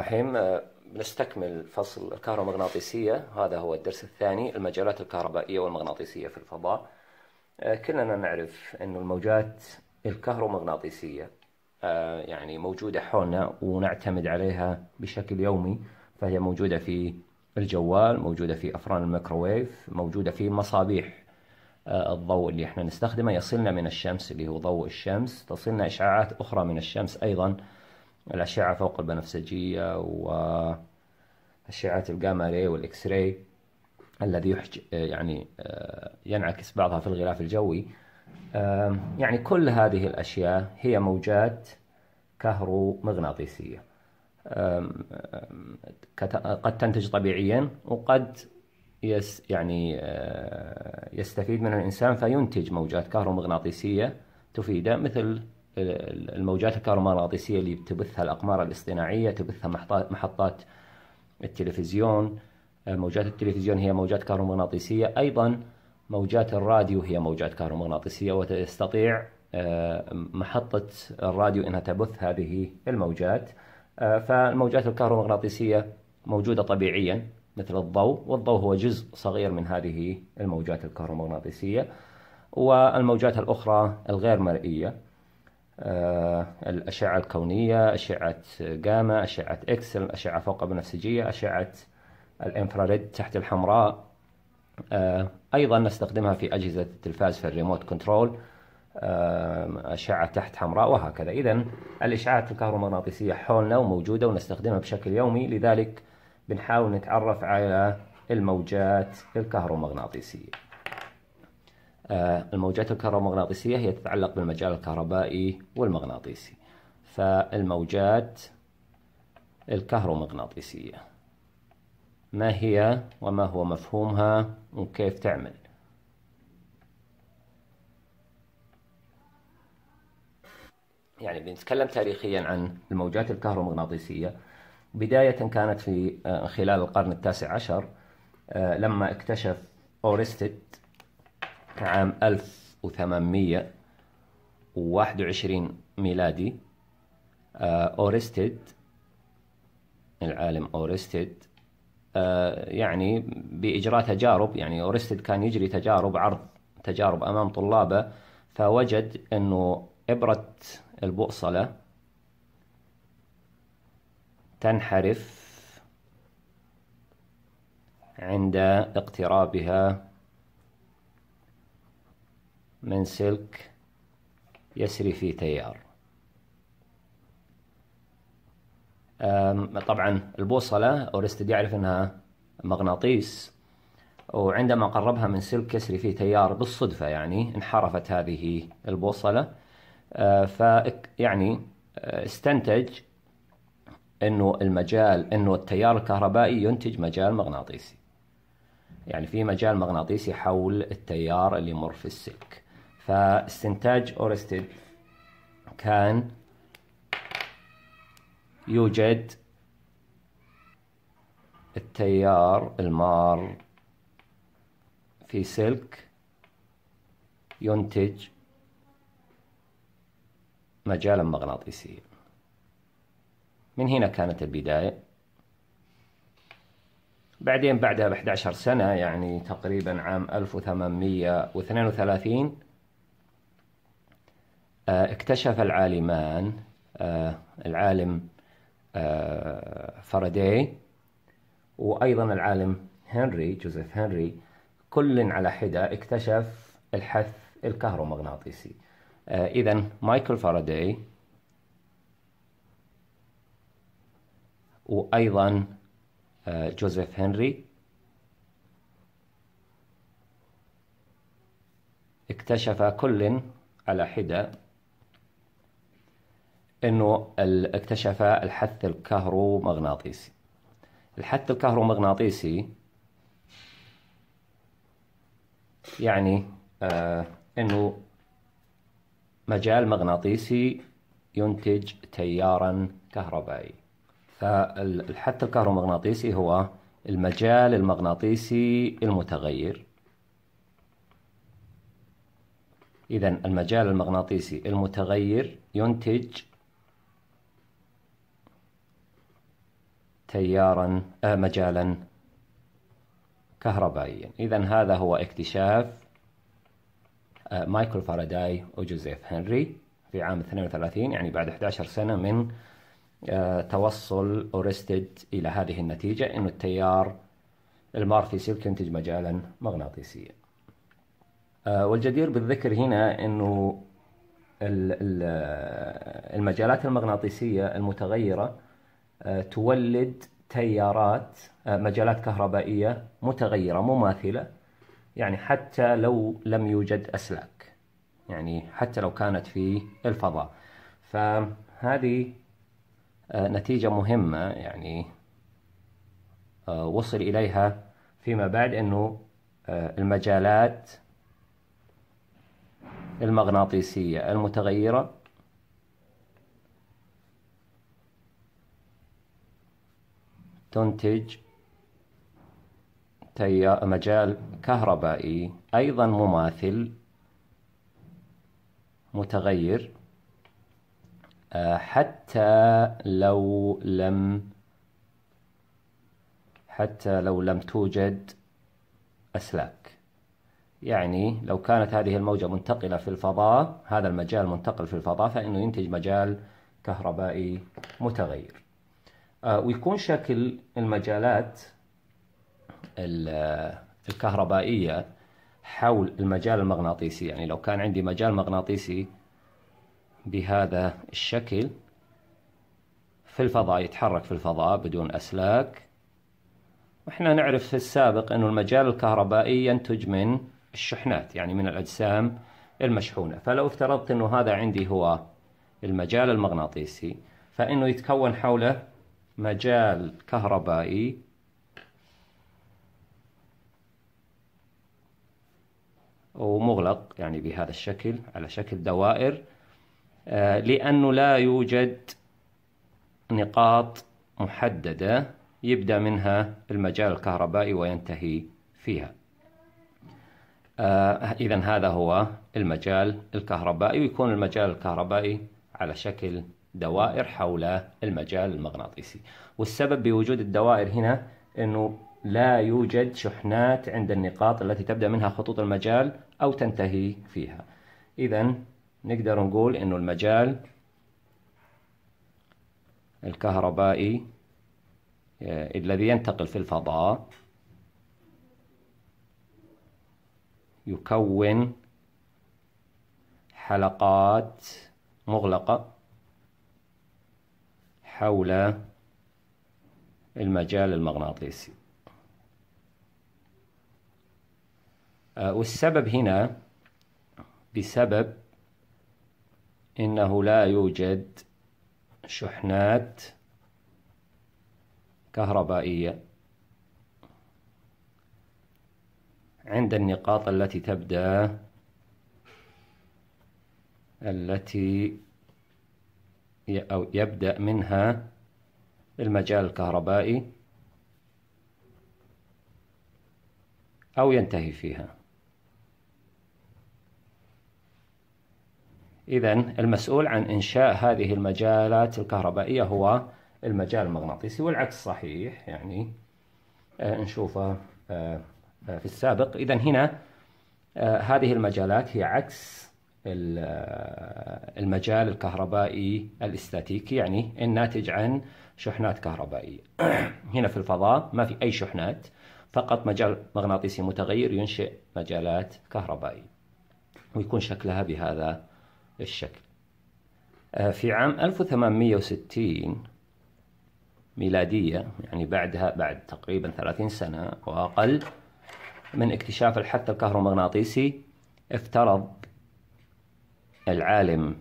رحيم آه، بنستكمل فصل الكهرومغناطيسية هذا هو الدرس الثاني المجالات الكهربائية والمغناطيسية في الفضاء آه، كلنا نعرف أن الموجات الكهرومغناطيسية آه، يعني موجودة حولنا ونعتمد عليها بشكل يومي فهي موجودة في الجوال موجودة في أفران الميكروويف موجودة في مصابيح الضوء اللي احنا نستخدمه يصلنا من الشمس اللي هو ضوء الشمس تصلنا إشعاعات أخرى من الشمس أيضاً الأشعة فوق البنفسجية وأشعة الجاما راي والإكس راي الذي يحج يعني آه، ينعكس بعضها في الغلاف الجوي يعني كل هذه الأشياء هي موجات كهرومغناطيسية قد تنتج طبيعيا وقد يس يعني آه، يستفيد منها الإنسان فينتج موجات كهرومغناطيسية تفيده مثل الموجات الكهرومغناطيسية اللي تبثها الأقمار الاصطناعية تبثها محطات التلفزيون آه، موجات التلفزيون هي موجات كهرومغناطيسية أيضا موجات الراديو هي موجات كهرومغناطيسية وتستطيع آه، محطة الراديو أنها تبث هذه الموجات آه، فالموجات الكهرومغناطيسية موجودة طبيعيا مثل الضوء والضوء هو جزء صغير من هذه الموجات الكهرومغناطيسية والموجات الأخرى الغير مرئية آه، الأشعة الكونية أشعة جاما أشعة إكس الأشعة فوق بنفسجية أشعة الإنفراريد تحت الحمراء آه، أيضا نستخدمها في أجهزة التلفاز في الريموت كنترول آه، أشعة تحت حمراء وهكذا إذا الإشعاعات الكهرومغناطيسية حولنا وموجودة ونستخدمها بشكل يومي لذلك بنحاول نتعرف على الموجات الكهرومغناطيسية آه، الموجات الكهرومغناطيسية هي تتعلق بالمجال الكهربائي والمغناطيسي فالموجات الكهرومغناطيسية ما هي وما هو مفهومها وكيف تعمل يعني بنتكلم تاريخيا عن الموجات الكهرومغناطيسية بداية كانت في آه، خلال القرن التاسع عشر آه، لما اكتشف أورستد عام 1821 ميلادي آه، أورستيد العالم أورستيد آه، يعني بإجراء تجارب يعني أورستيد كان يجري تجارب عرض تجارب أمام طلابه فوجد أنه إبرة البؤصلة تنحرف عند اقترابها من سلك يسري فيه تيار طبعا البوصلة أورستد يعرف أنها مغناطيس وعندما قربها من سلك يسري فيه تيار بالصدفة يعني انحرفت هذه البوصلة أه، ف يعني أه، استنتج انه المجال انه التيار الكهربائي ينتج مجال مغناطيسي يعني في مجال مغناطيسي حول التيار اللي يمر في السلك فاستنتاج أورستيد كان يوجد التيار المار في سلك ينتج مجالا مغناطيسيا من هنا كانت البداية بعدين بعدها ب 11 سنة يعني تقريبا عام 1832 آه، اكتشف العالمان آه، العالم آه، فاراداي وأيضا العالم هنري جوزيف هنري كل على حدة اكتشف الحث الكهرومغناطيسي إذا مايكل فاراداي وأيضا جوزيف هنري اكتشف كل على حدة انه اكتشف الحث الكهرومغناطيسي الحث الكهرومغناطيسي يعني آه انه مجال مغناطيسي ينتج تيارا كهربائي فالحث الكهرومغناطيسي هو المجال المغناطيسي المتغير إذا المجال المغناطيسي المتغير ينتج تيارا آه، مجالا كهربائيا إذا هذا هو اكتشاف آه، مايكل فاراداي وجوزيف هنري في عام 32 يعني بعد 11 سنة من آه، توصل أورستد إلى هذه النتيجة انه التيار المارفيسي ينتج مجالا مغناطيسيا والجدير بالذكر هنا أنه المجالات المغناطيسية المتغيرة آه، تولد تيارات آه، مجالات كهربائية متغيرة مماثلة يعني حتى لو لم يوجد أسلاك يعني حتى لو كانت في الفضاء فهذه آه، نتيجة مهمة يعني وصل إليها فيما بعد أنه المجالات المغناطيسية المتغيرة تنتج مجال كهربائي أيضا مماثل متغير آه، حتى لو لم حتى لو لم توجد أسلاك يعني لو كانت هذه الموجة منتقلة في الفضاء هذا المجال منتقل في الفضاء فإنه ينتج مجال كهربائي متغير آه، ويكون شكل المجالات آه، الكهربائية حول المجال المغناطيسي يعني لو كان عندي مجال مغناطيسي بهذا الشكل في الفضاء يتحرك في الفضاء بدون أسلاك واحنا نعرف في السابق أنه المجال الكهربائي ينتج من الشحنات يعني من الأجسام المشحونة فلو افترضت أنه هذا عندي هو المجال المغناطيسي فإنه يتكون حوله مجال كهربائي ومغلق يعني بهذا الشكل على شكل دوائر آه، لأنه لا يوجد نقاط محددة يبدأ منها المجال الكهربائي وينتهي فيها آه، إذا هذا هو المجال الكهربائي ويكون المجال الكهربائي على شكل دوائر حول المجال المغناطيسي والسبب بوجود الدوائر هنا أنه لا يوجد شحنات عند النقاط التي تبدأ منها خطوط المجال أو تنتهي فيها إذا نقدر نقول أنه المجال الكهربائي آه، الذي ينتقل في الفضاء يكون حلقات مغلقة حول المجال المغناطيسي آه، والسبب هنا بسبب إنه لا يوجد شحنات كهربائية عند النقاط التي تبدأ التي أو يبدأ منها المجال الكهربائي أو ينتهي فيها إذا المسؤول عن إنشاء هذه المجالات الكهربائية هو المجال المغناطيسي والعكس صحيح يعني آه، نشوفه آه، آه، في السابق إذا هنا هذه المجالات هي عكس المجال الكهربائي الاستاتيكي يعني الناتج عن شحنات كهربائية هنا في الفضاء ما في أي شحنات فقط مجال مغناطيسي متغير ينشئ مجالات كهربائية ويكون شكلها بهذا الشكل آه، في عام 1860 ميلادية يعني بعدها بعد تقريبا 30 سنة واقل من اكتشاف الحث الكهرومغناطيسي افترض العالم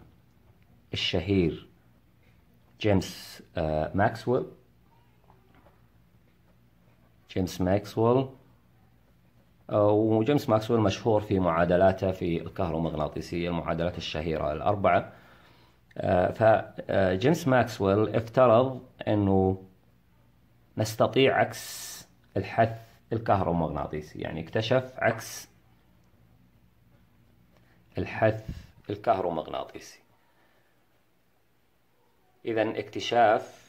الشهير جيمس آه، ماكسويل جيمس ماكسويل آه، وجيمس ماكسويل مشهور في معادلاته في الكهرومغناطيسية المعادلات الشهيرة الأربعة آه، فجيمس ماكسويل افترض أنه نستطيع عكس الحث الكهرومغناطيسي يعني اكتشف عكس الحث الكهرومغناطيسي إذا اكتشاف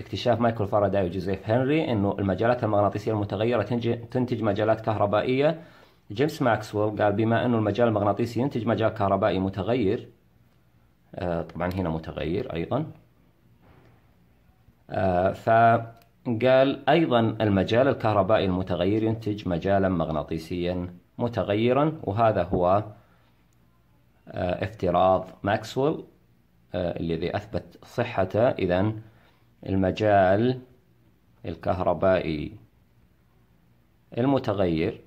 اكتشاف مايكل فاراداي وجوزيف هنري أنه المجالات المغناطيسية المتغيرة تنتج مجالات كهربائية جيمس ماكسويل قال بما أنه المجال المغناطيسي ينتج مجال كهربائي متغير آه طبعا هنا متغير أيضا آه فقال أيضا المجال الكهربائي المتغير ينتج مجالا مغناطيسيا متغيرا وهذا هو آه، افتراض ماكسويل آه، الذي أثبت صحته إذا المجال الكهربائي المتغير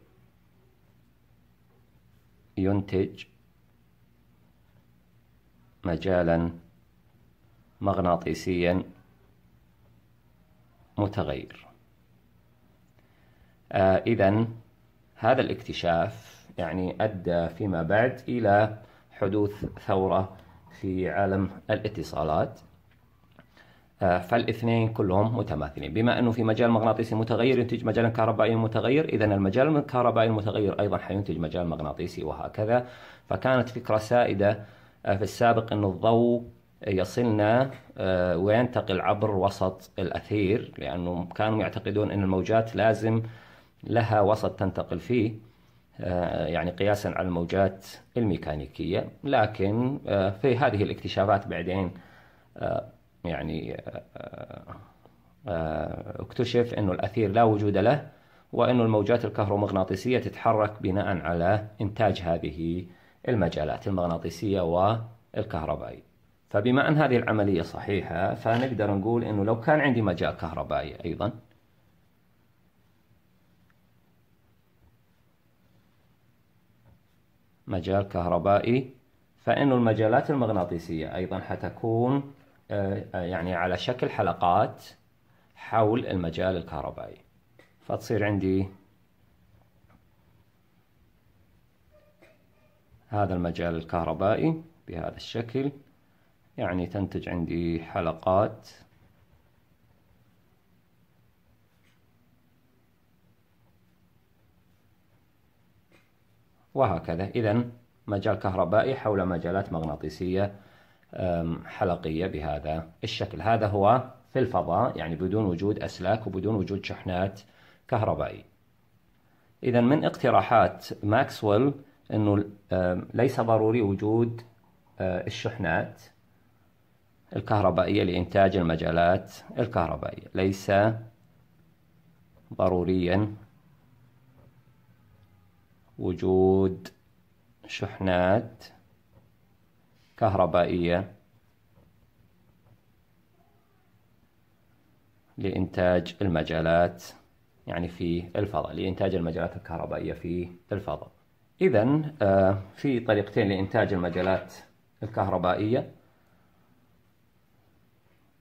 ينتج مجالا مغناطيسيا متغير آه إذا هذا الاكتشاف يعني أدى فيما بعد إلى حدوث ثورة في عالم الاتصالات آه، فالاثنين كلهم متماثلين بما انه في مجال مغناطيسي متغير ينتج مجالا كهربائيا متغير اذا المجال الكهربائي المتغير ايضا حينتج مجال مغناطيسي وهكذا فكانت فكره سائده آه، في السابق انه الضوء يصلنا آه، وينتقل عبر وسط الاثير لانه كانوا يعتقدون ان الموجات لازم لها وسط تنتقل فيه آه، يعني قياسا على الموجات الميكانيكية لكن آه، في هذه الاكتشافات بعدين آه، يعني اكتشف أنه الأثير لا وجود له وأنه الموجات الكهرومغناطيسية تتحرك بناء على إنتاج هذه المجالات المغناطيسية والكهربائية فبما أن هذه العملية صحيحة فنقدر نقول أنه لو كان عندي مجال كهربائي أيضا مجال كهربائي فإن المجالات المغناطيسية أيضا حتكون آه، يعني على شكل حلقات حول المجال الكهربائي فتصير عندي هذا المجال الكهربائي بهذا الشكل يعني تنتج عندي حلقات وهكذا إذا مجال كهربائي حول مجالات مغناطيسية حلقية بهذا الشكل هذا هو في الفضاء يعني بدون وجود أسلاك وبدون وجود شحنات كهربائي إذا من اقتراحات ماكسويل أنه ليس ضروري وجود الشحنات الكهربائية لإنتاج المجالات الكهربائية ليس ضروريا وجود شحنات كهربائية لإنتاج المجالات يعني في الفضاء لإنتاج المجالات الكهربائية في الفضاء إذا آه، في طريقتين لإنتاج المجالات الكهربائية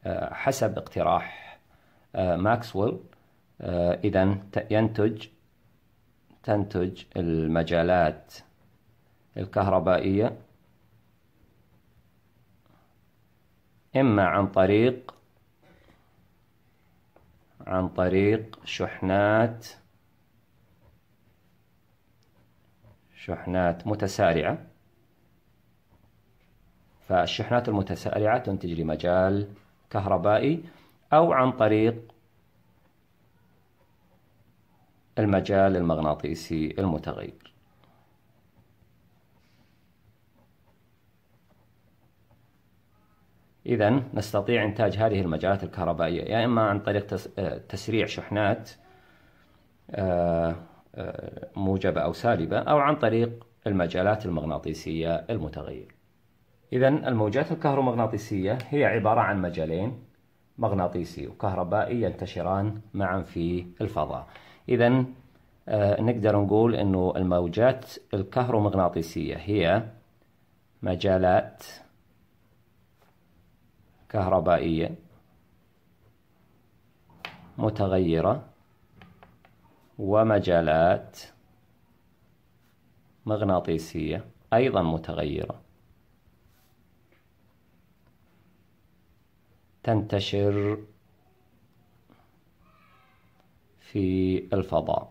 آه، حسب اقتراح آه، ماكسويل إذا ينتج تنتج المجالات الكهربائية إما عن طريق عن طريق شحنات شحنات متسارعة فالشحنات المتسارعة تنتج لي مجال كهربائي أو عن طريق المجال المغناطيسي المتغير إذا نستطيع إنتاج هذه المجالات الكهربائية يا إما عن طريق آه، تسريع شحنات آه، آه، موجبة أو سالبة أو عن طريق المجالات المغناطيسية المتغيرة إذا الموجات الكهرومغناطيسية هي عبارة عن مجالين مغناطيسي وكهربائي ينتشران معا في الفضاء إذا آه، نقدر نقول أنه الموجات الكهرومغناطيسية هي مجالات كهربائية متغيرة ومجالات مغناطيسية أيضا متغيرة تنتشر في الفضاء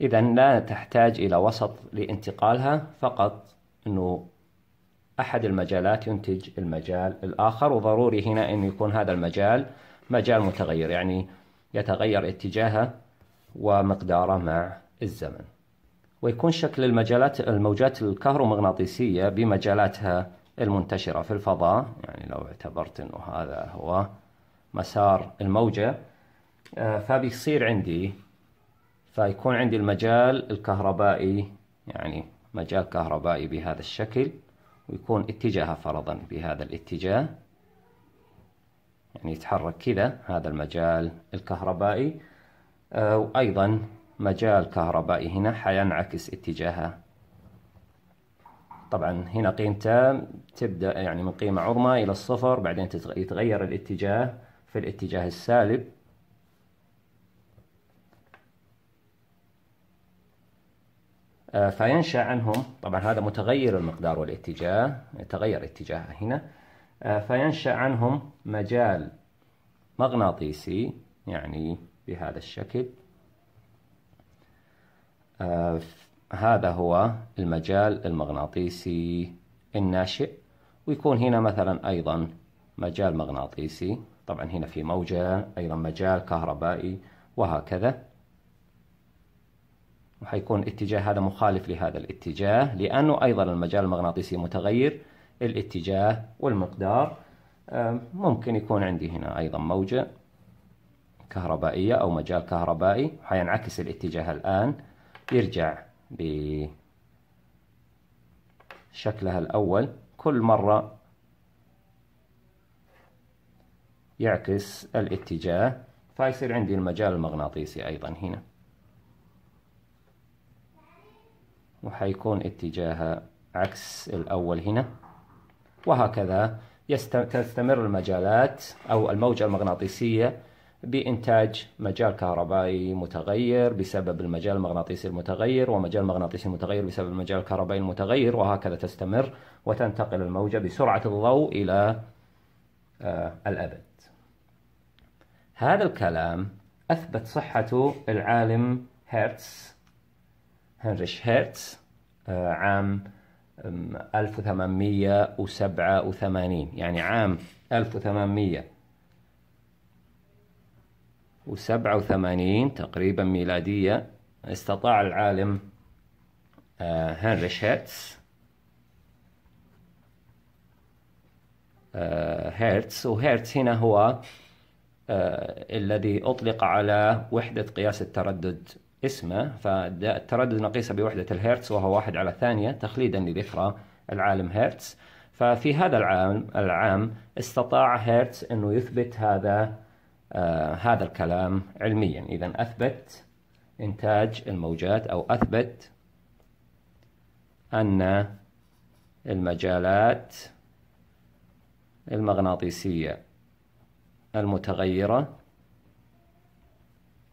إذا لا تحتاج إلى وسط لانتقالها فقط أنه أحد المجالات ينتج المجال الآخر وضروري هنا أن يكون هذا المجال مجال متغير يعني يتغير اتجاهه ومقداره مع الزمن ويكون شكل المجالات الموجات الكهرومغناطيسية بمجالاتها المنتشرة في الفضاء يعني لو اعتبرت أنه هذا هو مسار الموجة آه، فبيصير عندي فيكون عندي المجال الكهربائي يعني مجال كهربائي بهذا الشكل ويكون اتجاهها فرضا بهذا الاتجاه يعني يتحرك كذا هذا المجال الكهربائي آه، وأيضا مجال كهربائي هنا حينعكس اتجاهها طبعا هنا قيمته تبدأ يعني من قيمة عظمى إلى الصفر بعدين يتغير الاتجاه في الاتجاه السالب آه، فينشأ عنهم طبعا هذا متغير المقدار والاتجاه يتغير اتجاهه هنا آه، فينشأ عنهم مجال مغناطيسي يعني بهذا الشكل آه، هذا هو المجال المغناطيسي الناشئ ويكون هنا مثلا أيضا مجال مغناطيسي طبعا هنا في موجة أيضا مجال كهربائي وهكذا وحيكون اتجاه هذا مخالف لهذا الاتجاه لأنه أيضا المجال المغناطيسي متغير الاتجاه والمقدار ممكن يكون عندي هنا أيضا موجة كهربائية أو مجال كهربائي حينعكس الاتجاه الآن يرجع بشكلها الأول كل مرة يعكس الاتجاه فيصير عندي المجال المغناطيسي أيضا هنا وحيكون اتجاهها عكس الأول هنا وهكذا تستمر المجالات أو الموجة المغناطيسية بإنتاج مجال كهربائي متغير بسبب المجال المغناطيسي المتغير ومجال مغناطيسي متغير بسبب المجال الكهربائي المتغير وهكذا تستمر وتنتقل الموجة بسرعة الضوء إلى آه، الأبد هذا الكلام أثبت صحته العالم هيرتز هنريش هيرتز آه، عام 1887 يعني عام 1887 تقريبا ميلادية استطاع العالم آه، هنريش هيرتز آه، هيرتز وهيرتز هنا هو الذي أطلق على وحدة قياس التردد اسمه فالتردد نقيسه بوحدة الهرتز وهو واحد على الثانية تخليدا لذكرى العالم هرتز ففي هذا العام العام استطاع هرتز أنه يثبت هذا آه هذا الكلام علميا إذا أثبت إنتاج الموجات أو أثبت أن المجالات المغناطيسية المتغيرة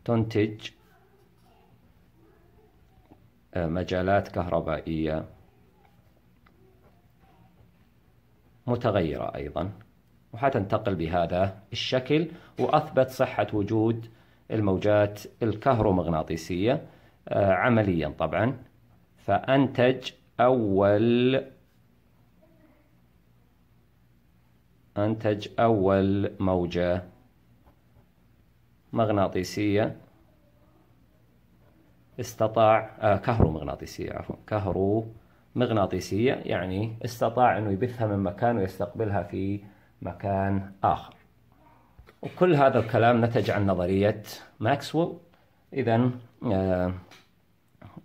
تنتج مجالات كهربائية متغيرة أيضا وحتنتقل بهذا الشكل وأثبت صحة وجود الموجات الكهرومغناطيسية آه، عمليا طبعا فأنتج أول أنتج أول موجة مغناطيسية استطاع آه، كهرومغناطيسية عفوا كهرومغناطيسية يعني استطاع أنه يبثها من مكان ويستقبلها في مكان آخر وكل هذا الكلام نتج عن نظرية ماكسويل إذا آه،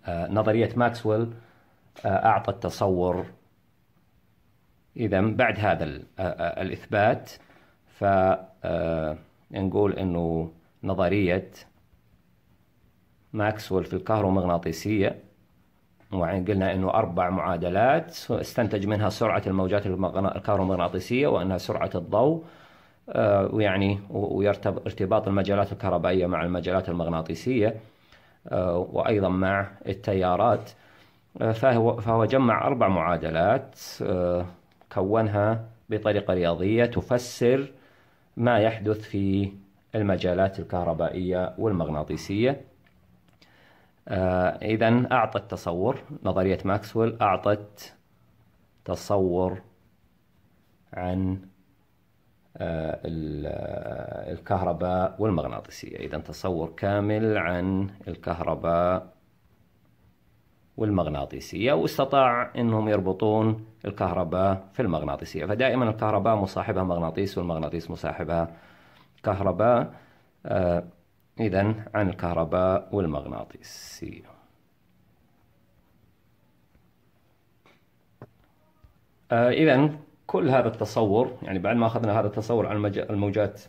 آه، نظرية ماكسويل أعطت تصور إذا بعد هذا الإثبات فنقول أنه نظرية ماكسويل في الكهرومغناطيسية قلنا أنه أربع معادلات استنتج منها سرعة الموجات الكهرومغناطيسية وأنها سرعة الضوء آه، ويعني وارتباط المجالات الكهربائية مع المجالات المغناطيسية آه، وأيضا مع التيارات آه، فهو, فهو جمع أربع معادلات كونها بطريقة رياضية تفسر ما يحدث في المجالات الكهربائية والمغناطيسية آه، إذا أعطت تصور نظرية ماكسويل أعطت تصور عن آه، آه، الكهرباء والمغناطيسية إذا تصور كامل عن الكهرباء والمغناطيسية واستطاع أنهم يربطون الكهرباء في المغناطيسية فدائما الكهرباء مصاحبها مغناطيس والمغناطيس مصاحبها كهرباء إذا عن الكهرباء والمغناطيسية. آه، إذا كل هذا التصور يعني بعد ما أخذنا هذا التصور عن الموجات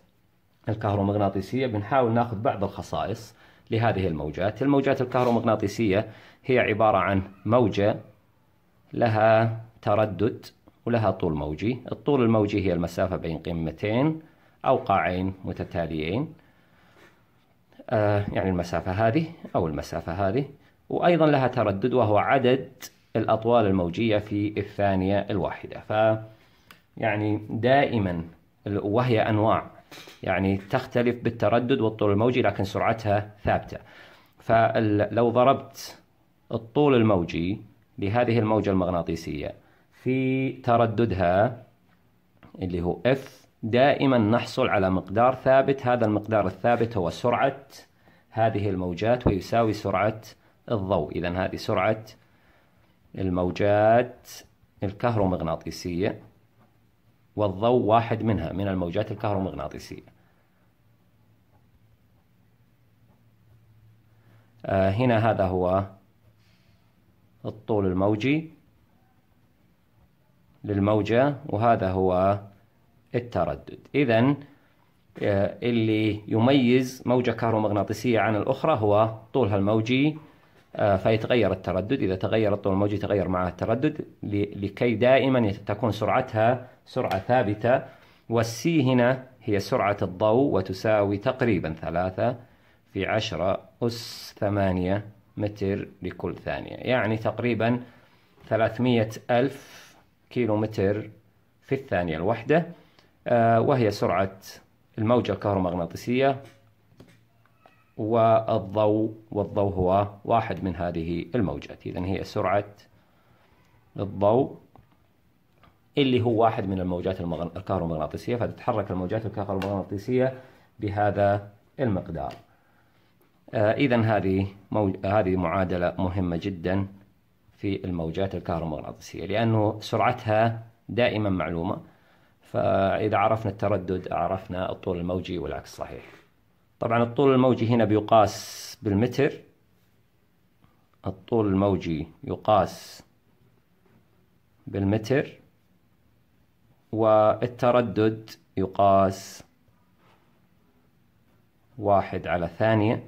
الكهرومغناطيسية بنحاول ناخذ بعض الخصائص لهذه الموجات الموجات الكهرومغناطيسية هي عبارة عن موجة لها تردد ولها طول موجي الطول الموجي هي المسافة بين قمتين أو قاعين متتاليين آه، يعني المسافة هذه أو المسافة هذه وأيضا لها تردد وهو عدد الأطوال الموجية في الثانية الواحدة ف يعني دائما وهي أنواع يعني تختلف بالتردد والطول الموجي لكن سرعتها ثابتة فلو ضربت الطول الموجي لهذه الموجة المغناطيسية في ترددها اللي هو F دائما نحصل على مقدار ثابت هذا المقدار الثابت هو سرعة هذه الموجات ويساوي سرعة الضوء إذا هذه سرعة الموجات الكهرومغناطيسية والضوء واحد منها من الموجات الكهرومغناطيسية آه، هنا هذا هو الطول الموجي للموجة وهذا هو التردد إذا آه، اللي يميز موجة كهرومغناطيسية عن الأخرى هو طولها الموجي آه، فيتغير التردد إذا تغير الطول الموجي تغير معها التردد لكي دائما تكون سرعتها سرعة ثابتة والسي هنا هي سرعة الضوء وتساوي تقريبا ثلاثة في عشرة أس ثمانية متر لكل ثانية يعني تقريبا ثلاثمية ألف كيلو متر في الثانية الواحدة آه، وهي سرعة الموجة الكهرومغناطيسية والضوء والضوء هو واحد من هذه الموجات إذا هي سرعة الضوء اللي هو واحد من الموجات الكهرومغناطيسية فتتحرك الموجات الكهرومغناطيسية بهذا المقدار آه، إذا هذه هذه معادلة مهمة جدا في الموجات الكهرومغناطيسية لأنه سرعتها دائما معلومة فإذا عرفنا التردد عرفنا الطول الموجي والعكس صحيح طبعا الطول الموجي هنا بيقاس بالمتر الطول الموجي يقاس بالمتر والتردد يقاس واحد على ثانية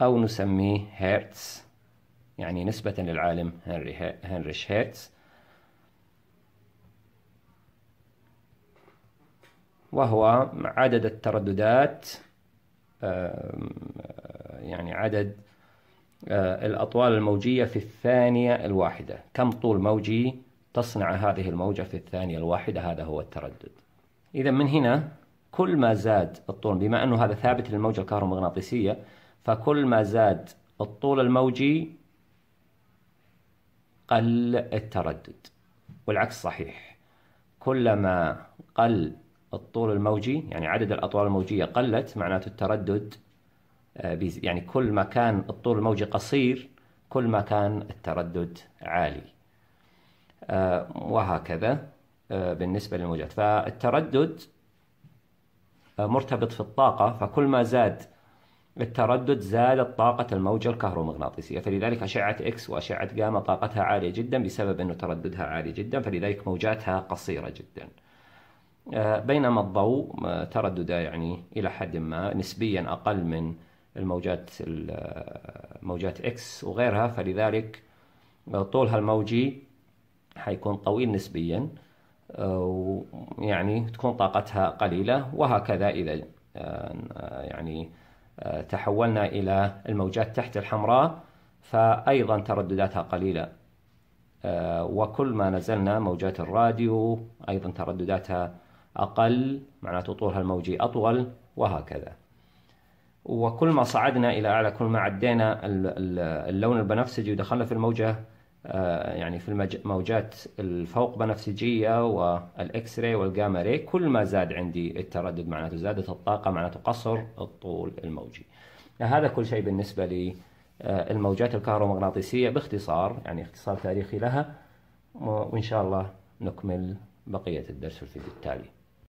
أو نسميه هيرتز يعني نسبة للعالم هنري هنريش هيرتز وهو عدد الترددات يعني عدد آه، الأطوال الموجية في الثانية الواحدة كم طول موجي تصنع هذه الموجة في الثانية الواحدة هذا هو التردد إذا من هنا كل ما زاد الطول بما أنه هذا ثابت للموجة الكهرومغناطيسية فكل ما زاد الطول الموجي قل التردد والعكس صحيح كلما قل الطول الموجي يعني عدد الأطوال الموجية قلت معناته التردد آه، يعني كل ما كان الطول الموجي قصير كل ما كان التردد عالي آه، وهكذا آه، بالنسبة للموجات فالتردد مرتبط في الطاقة فكل ما زاد التردد زادت طاقة الموجة الكهرومغناطيسية فلذلك أشعة إكس وأشعة جاما طاقتها عالية جدا بسبب أنه ترددها عالي جدا فلذلك موجاتها قصيرة جدا آه، بينما الضوء آه، تردده يعني إلى حد ما نسبيا أقل من الموجات آه، موجات اكس وغيرها فلذلك طولها الموجي حيكون طويل نسبيا ويعني تكون طاقتها قليلة وهكذا إذا يعني تحولنا إلى الموجات تحت الحمراء فأيضا تردداتها قليلة وكل ما نزلنا موجات الراديو أيضا تردداتها أقل معناته طولها الموجي أطول وهكذا وكل ما صعدنا إلى أعلى كل ما عدينا اللون البنفسجي ودخلنا في الموجة آه، يعني في الموجات الفوق بنفسجية والإكس راي والجاما راي كل ما زاد عندي التردد معناته زادت الطاقة معناته قصر الطول الموجي هذا كل شيء بالنسبة لي آه، الموجات الكهرومغناطيسية باختصار يعني اختصار تاريخي لها وإن شاء الله نكمل بقية الدرس في التالي